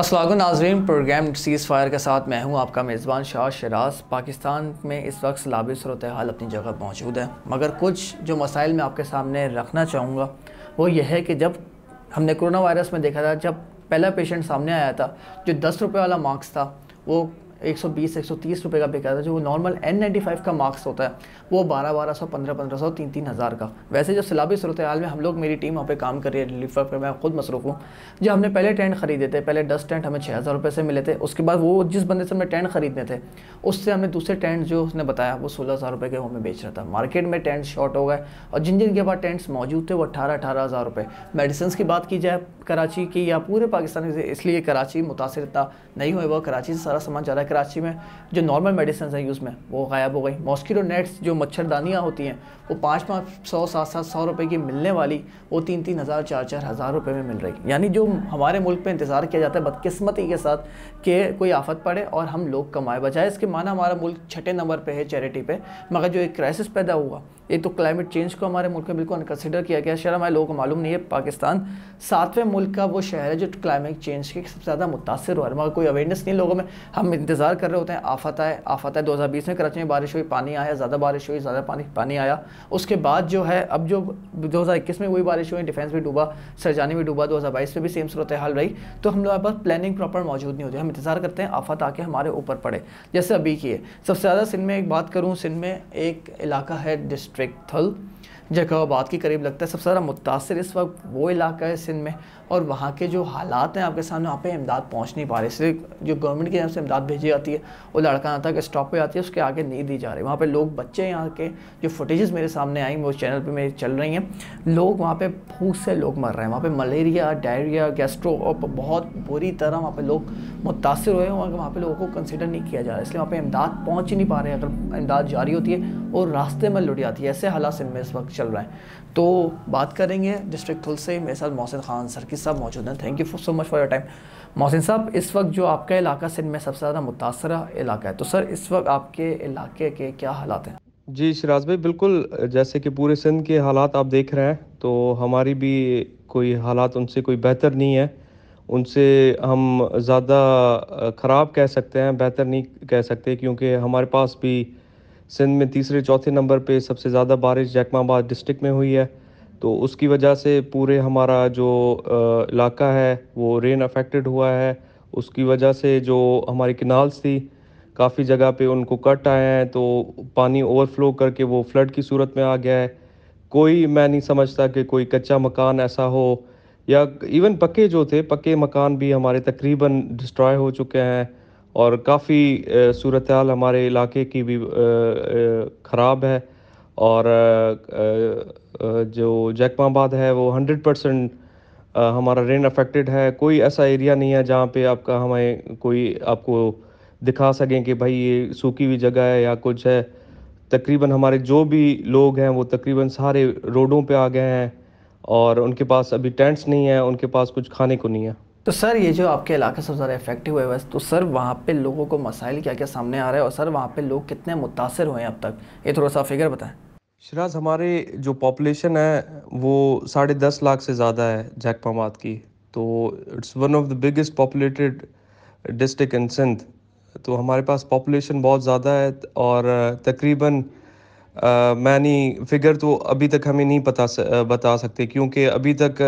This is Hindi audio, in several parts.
असलागो नाजरीन प्रोग्राम सीज़ फायर के साथ मैं हूं आपका मेज़बान शाह शराज पाकिस्तान में इस वक्त सलाबी सूरत हाल अपनी जगह मौजूद है मगर कुछ जो मसाइल मैं आपके सामने रखना चाहूँगा वो यह है कि जब हमने कोरोना वायरस में देखा था जब पहला पेशेंट सामने आया था जो दस रुपये वाला मार्क्स था वो 120 130 रुपए का बिका था जो नॉर्मल एन का मार्क्स होता है वो बारह बारह सौ पंद्रह पंद्रह सौ तीन तीन हज़ार का वैसे जो सिलाबी सूरत हाल में हम लोग मेरी टीम वहाँ पे काम कर रही है रिलीफ वर्क पर मैं खुद मसरूफ़ हूँ जो हमने पहले टेंट खरीदे थे पहले दस टेंट हमें छः हज़ार रुपये से मिले थे उसके बाद वो जिस बंदे से हमने टेंट खरीदने थे उससे हमने दूसरे टेंट जो उसने बताया वो सोलह हज़ार रुपये के हमें बेच रहा था मार्केट में टेंट शॉर्ट हो गए और जिन जिनके पास टेंट्स मौजूद थे वो अठारह अठारह हज़ार रुपये मेडिसिन की बात की जाए कराची की या पूरे पाकिस्तान इसलिए कराची मुतासर इतना नहीं हुआ हुआ कराची से सारा सामान जा रहा है कराची में जो नॉर्मल मेडिसन है यूज़ में वो गायब हो गई मॉस्किटो नेट्स जो मच्छरदानियाँ होती हैं वो पाँच पाँच सौ सात सात सौ रुपये की मिलने वाली वो तीन तीन हज़ार चार चार हज़ार रुपये में मिल रही यानी जो हमारे मुल्क में इंतज़ार किया जाता है बदकस्मती के साथ कि कोई आफत पड़े और हम लोग कमाए बजाय इसके माना हमारा मुल्क छठे नंबर पर है चैरिटी पर मगर जो एक क्राइसिस पैदा हुआ एक तो क्लाइमेट चेंज को हमारे मुल्क में बिल्कुल अनकंसिडर किया गया शहर हमारे लोगों को मालूम नहीं है पाकिस्तान सातवें मुल्क का वो शहर है जो क्लाइमेट चेंज के सबसे ज़्यादा मुतासर हुआ है मगर कोई अवेयरनेस नहीं लोगों में हम इंतज़ार कर रहे होते हैं आफत आए आफत आए दो हज़ार बीस में कराची में बारिश हुई पानी आया ज़्यादा बारिश हुई ज़्यादा पानी पानी आया उसके बाद जो है अब जो दो हज़ार इक्कीस में वही बारिश हुई डिफेंस भी डूबा सरजानी भी डूबा दो हज़ार बाईस में भी सेम सूरत हाल रही तो हम लोग पास प्लानिंग प्रॉपर मौजूद नहीं होती हम इंतज़ार करते हैं आफत आके हमारे ऊपर पड़े जैसे अभी की है सबसे ज़्यादा सिंध में एक बात करूँ सिंध में एक इलाका है डिस्ट्रिक्ट ट्रैफिक थल जकाबाद के करीब लगता है सबसे ज़्यादा मुतासर इस वक्त वो इलाका है सिंध में और वहाँ के जो हालात हैं आपके सामने वहाँ पे इमदाद पहुँच नहीं पा रही इसलिए जो गवर्नमेंट की तरफ से इमदाद भेजी जाती है वो लड़का आता कि स्टॉप पे आती है उसके आगे नहीं दी जा रही वहाँ पर लोग बच्चे यहाँ के जो फुटेजेस मेरे सामने आई वो चैनल पर मेरी चल रही हैं लोग वहाँ पर भूख से लोग मर रहे हैं वहाँ पर मलेरिया डायरिया गैस्ट्रो बहुत बुरी तरह वहाँ पर लोग मुतासर हुए हैं और वहाँ पर लोगों को कंसिडर नहीं किया जा रहा है इसलिए वहाँ पर इमदाद पहुँच ही नहीं पा रहे अगर इमदाद जारी होती है और रास्ते में लुट जाती है ऐसे हालात इनमें इस वक्त चल रहे हैं तो बात करेंगे डिस्ट्रिक्ट खुल से मेरे साथ मोहसिन खान सर की साहब मौजूद हैं thank you so much for your time Mohsin sahab इस वक्त जो आपका इलाका सिंध में सबसे ज़्यादा मुतासर इलाका है तो सर इस वक्त आपके इलाके के क्या हालात हैं जी शराज भाई बिल्कुल जैसे कि पूरे सिंध के हालात आप देख रहे हैं तो हमारी भी कोई हालात उनसे कोई बेहतर नहीं है उनसे हम ज़्यादा ख़राब कह सकते हैं बेहतर नहीं कह सकते क्योंकि हमारे पास भी सिंध में तीसरे चौथे नंबर पे सबसे ज़्यादा बारिश जैकमाबाद डिस्ट्रिक्ट में हुई है तो उसकी वजह से पूरे हमारा जो इलाका है वो रेन अफेक्टेड हुआ है उसकी वजह से जो हमारी किनाल्स थी काफ़ी जगह पे उनको कट आए हैं तो पानी ओवरफ्लो करके वो फ्लड की सूरत में आ गया है कोई मैं नहीं समझता कि कोई कच्चा मकान ऐसा हो या इवन पक्के जो थे पक्के मकान भी हमारे तकरीबन डिस्ट्रॉय हो चुके हैं और काफ़ी सूरत हाल हमारे इलाके की भी ख़राब है और जो जैकमाबाद है वो हंड्रेड परसेंट हमारा रेन अफेक्टेड है कोई ऐसा एरिया नहीं है जहाँ पे आपका हमें कोई आपको दिखा सकें कि भाई ये सूखी हुई जगह है या कुछ है तकरीबन हमारे जो भी लोग हैं वो तकरीबन सारे रोडों पे आ गए हैं और उनके पास अभी टेंट्स नहीं है उनके पास कुछ खाने को नहीं है तो सर ये जो आपके इलाक़े सबसे ज़्यादा इफेक्टिव हुए वैसे तो सर वहाँ पे लोगों को मसाइल क्या क्या सामने आ रहे हैं और सर वहाँ पे लोग कितने मुतासर हुए हैं अब तक ये थोड़ा सा फिगर बताएं शराज हमारे जो पॉपुलेशन है वो साढ़े दस लाख से ज़्यादा है जैक जैकपामात की तो it's one of the biggest populated district in Sindh तो हमारे पास पॉपुलेशन बहुत ज़्यादा है और तकरीबन मैनी फिगर तो अभी तक हमें नहीं पता बता सकते क्योंकि अभी तक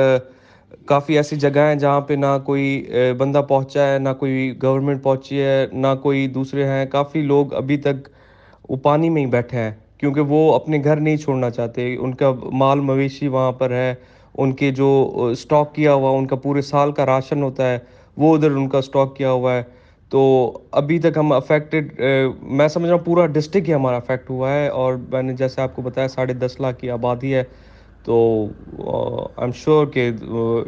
काफ़ी ऐसी जगह हैं जहाँ पे ना कोई बंदा पहुँचा है ना कोई गवर्नमेंट पहुँची है ना कोई दूसरे हैं काफ़ी लोग अभी तक वो पानी में ही बैठे हैं क्योंकि वो अपने घर नहीं छोड़ना चाहते उनका माल मवेशी वहाँ पर है उनके जो स्टॉक किया हुआ उनका पूरे साल का राशन होता है वो उधर उनका स्टॉक किया हुआ है तो अभी तक हम अफेक्टेड मैं समझ रहा हूँ पूरा डिस्ट्रिक्ट ही हमारा अफेक्ट हुआ है और मैंने जैसे आपको बताया साढ़े दस लाख की आबादी है तो आई एम श्योर कि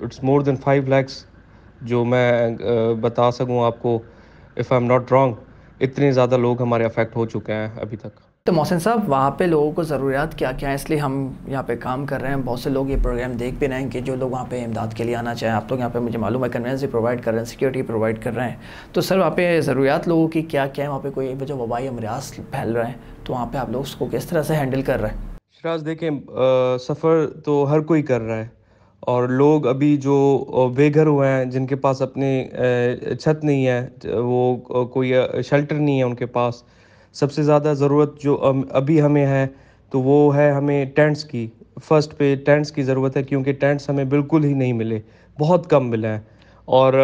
it's more than five lakhs जो मैं uh, बता सकूं आपको if I am not wrong इतने ज़्यादा लोग हमारे अफेक्ट हो चुके हैं अभी तक तो मोहसिन साहब वहाँ पे लोगों को ज़रूरियात क्या क्या है इसलिए हम यहाँ पे काम कर रहे हैं बहुत से लोग ये प्रोग्राम देख भी रहे हैं कि जो लोग वहाँ पे इमदाद के लिए आना चाहें आप लोग यहाँ पे मुझे मालूम है कन्वेंस भी प्रोवाइड कर रहे हैं सिक्योरिटी प्रोवाइड कर रहे हैं तो सर वहाँ पे ज़रूरियात लोगों की क्या क्या है वहाँ पे कोई जो वबाई अमरियाज फैल रहे हैं तो वहाँ पर आप लोग उसको किस तरह से हैंडल कर रहे हैं अफराज देखें सफ़र तो हर कोई कर रहा है और लोग अभी जो बेघर हुए हैं जिनके पास अपने छत नहीं है वो कोई शेल्टर नहीं है उनके पास सबसे ज़्यादा ज़रूरत जो अभी हमें है तो वो है हमें टेंट्स की फ़र्स्ट पे टेंट्स की ज़रूरत है क्योंकि टेंट्स हमें बिल्कुल ही नहीं मिले बहुत कम मिले हैं और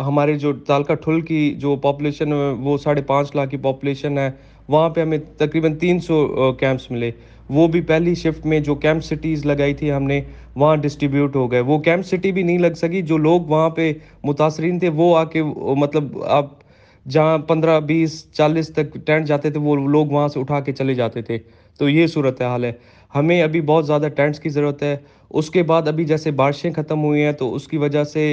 हमारे जो तालका ठुल की जो पॉपुलेशन वो साढ़े पाँच लाख की पॉपुलेशन है वहाँ पे हमें तकरीबन तीन सौ कैंप्स मिले वो भी पहली शिफ्ट में जो कैंप सिटीज़ लगाई थी हमने वहाँ डिस्ट्रीब्यूट हो गए वो कैंप सिटी भी नहीं लग सकी जो लोग वहाँ पे मुतासरीन थे वो आके मतलब आप जहाँ पंद्रह बीस चालीस तक टेंट जाते थे वो लोग वहाँ से उठा के चले जाते थे तो ये सूरत हाल है हमें अभी बहुत ज़्यादा टेंट्स की ज़रूरत है उसके बाद अभी जैसे बारिशें ख़त्म हुई हैं तो उसकी वजह से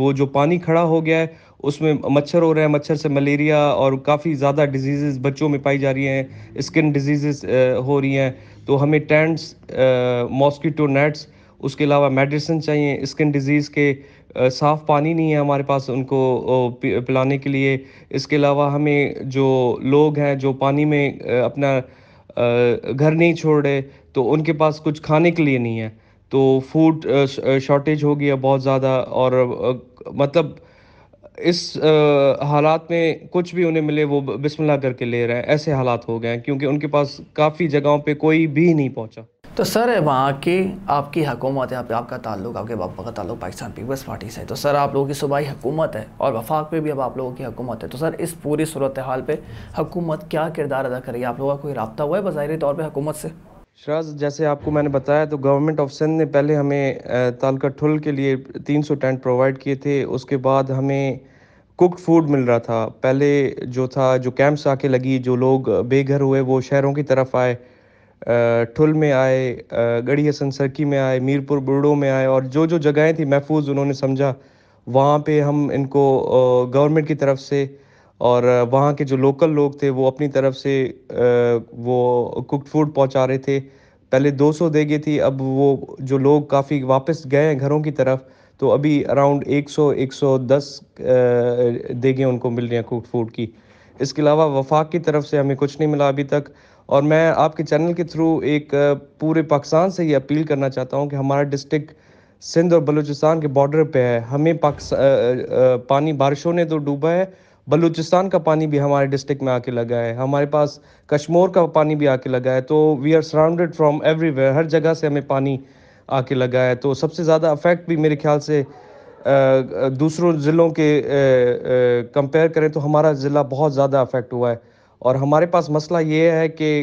वो जो पानी खड़ा हो गया है उसमें मच्छर हो रहे हैं मच्छर से मलेरिया और काफ़ी ज़्यादा डिजीज़ बच्चों में पाई जा रही हैं स्किन डिजीज़ हो रही हैं तो हमें टेंट्स मॉस्किटो नेट्स उसके अलावा मेडिसिन चाहिए स्किन डिजीज़ के साफ़ पानी नहीं है हमारे पास उनको पिलाने के लिए इसके अलावा हमें जो लोग हैं जो पानी में अपना घर नहीं छोड़ रहे तो उनके पास कुछ खाने के लिए नहीं है तो फूड शॉर्टेज हो गया बहुत ज़्यादा और मतलब इस हालात में कुछ भी उन्हें मिले वो बिस्मिल्लाह करके ले रहे हैं ऐसे हालात हो गए हैं क्योंकि उनके पास काफ़ी जगहों पे कोई भी नहीं पहुंचा तो सर वहाँ की आपकी हुकूमत यहाँ पे आपका ताल्लुक आपके बापा का ताल्लुक पाकिस्तान पीपल्स पार्टी से है तो सर आप लोगों की सूबाई हुकूमत है और वफाक में भी अब आप लोगों की हुकूमत है तो सर इस पूरी सूरत हाल पर हुकूमत क्या किरदार अदा करेगी आप लोगों का कोई रबता हुआ है बाहिरी तौर पर हुकूमत से शराज जैसे आपको मैंने बताया तो गवर्नमेंट ऑफ सिंध ने पहले हमें तालका ठुल के लिए 300 टेंट प्रोवाइड किए थे उसके बाद हमें कुकड फूड मिल रहा था पहले जो था जो कैंप्स आके लगी जो लोग बेघर हुए वो शहरों की तरफ आए ठुल में आए गढ़ी हसन सरकी में आए मीरपुर बुरडो में आए और जो जो जगहें थी महफूज उन्होंने समझा वहाँ पे हम इनको गवर्नमेंट की तरफ से और वहाँ के जो लोकल लोग थे वो अपनी तरफ से वो कुक फूड पहुँचा रहे थे पहले 200 देगी थी अब वो जो लोग काफ़ी वापस गए हैं घरों की तरफ तो अभी अराउंड 100 110 देगी उनको मिल रही हैं कुक फूड की इसके अलावा वफाक की तरफ से हमें कुछ नहीं मिला अभी तक और मैं आपके चैनल के थ्रू एक पूरे पाकिस्तान से ये अपील करना चाहता हूँ कि हमारा डिस्ट्रिक्ट सिंध और बलूचिस्तान के बॉर्डर पे है हमें पानी बारिशों ने तो डूबा है बलूचिस्तान का पानी भी हमारे डिस्ट्रिक्ट में आके लगा है हमारे पास कश्मोर का पानी भी आके लगा है तो we are surrounded from everywhere हर जगह से हमें पानी आके लगा है तो सबसे ज़्यादा अफेक्ट भी मेरे ख्याल से दूसरों ज़िलों के कंपेयर करें तो हमारा ज़िला बहुत ज़्यादा अफेक्ट हुआ है और हमारे पास मसला ये है कि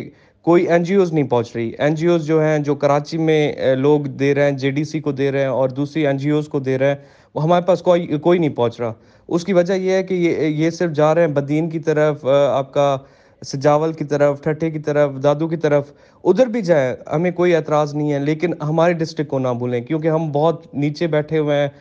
कोई एन नहीं पहुंच रही एन जो हैं जो कराची में लोग दे रहे हैं जे को दे रहे हैं और दूसरी एन को दे रहे हैं वो हमारे पास कोई कोई नहीं पहुंच रहा उसकी वजह यह है कि ये ये सिर्फ जा रहे हैं बदीन की तरफ आपका सजावल की तरफ ठट्ठे की तरफ दादू की तरफ उधर भी जाए हमें कोई एतराज़ नहीं है लेकिन हमारे डिस्ट्रिक्ट को ना भूलें क्योंकि हम बहुत नीचे बैठे हुए हैं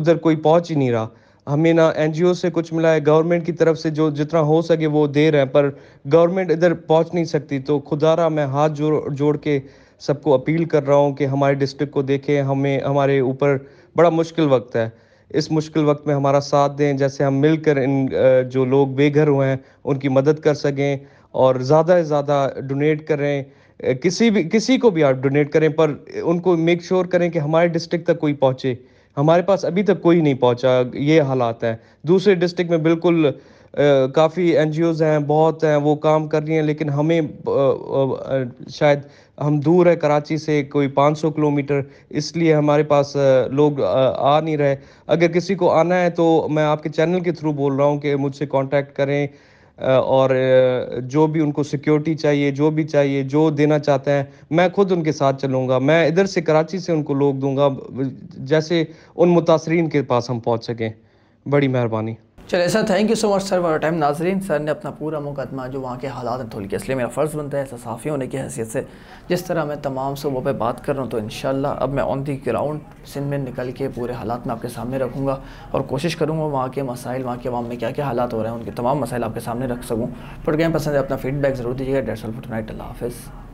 उधर कोई पहुंच ही नहीं रहा हमें ना एन से कुछ मिला है गवर्नमेंट की तरफ से जो जितना हो सके वो दे रहे हैं पर गवर्नमेंट इधर पहुंच नहीं सकती तो खुदारा मैं हाथ जोड़ जोड़ के सबको अपील कर रहा हूँ कि हमारे डिस्ट्रिक्ट को देखें हमें हमारे ऊपर बड़ा मुश्किल वक्त है इस मुश्किल वक्त में हमारा साथ दें जैसे हम मिलकर इन जो लोग बेघर हुए हैं उनकी मदद कर सकें और ज़्यादा से ज़्यादा डोनेट करें किसी भी किसी को भी आप डोनेट करें पर उनको मेक श्योर sure करें कि हमारे डिस्ट्रिक्ट तक कोई पहुँचे हमारे पास अभी तक कोई नहीं पहुँचा ये हालात हैं दूसरे डिस्ट्रिक्ट में बिल्कुल काफ़ी एन हैं बहुत हैं वो काम कर रही हैं लेकिन हमें आ, आ, शायद हम दूर है कराची से कोई 500 किलोमीटर इसलिए हमारे पास लोग आ नहीं रहे अगर किसी को आना है तो मैं आपके चैनल के थ्रू बोल रहा हूँ कि मुझसे कांटेक्ट करें और जो भी उनको सिक्योरिटी चाहिए जो भी चाहिए जो देना चाहते हैं मैं खुद उनके साथ चलूँगा मैं इधर से कराची से उनको लोग दूंगा जैसे उन मुतासरीन के पास हम पहुँच सकें बड़ी मेहरबानी चलिए sir thank you so much sir your time नाजरीन सर ने अपना पूरा मुकदमा जो वहाँ के हालात हैं धुल के इसलिए मेरा फ़र्ज़ बनता है ऐसा साफ़ी होने की हैसियत से जिस तरह मैं तमाम सूबों पे बात कर रहा हूँ तो इन अब मैं ऑन दी ग्राउंड सिंध में निकल के पूरे हालात में आपके सामने रखूँगा और कोशिश करूँगा वहाँ के मसाइल वहाँ के आवाम में क्या क्या हालात हो रहे हैं उनके तमाम मसाइल आपके सामने रख सकूँ प्रोग्राम पसंद है अपना फीडबैक ज़रूर दीजिएगा डेढ़ सौ फुट नाइट अल्लाह हाफिज़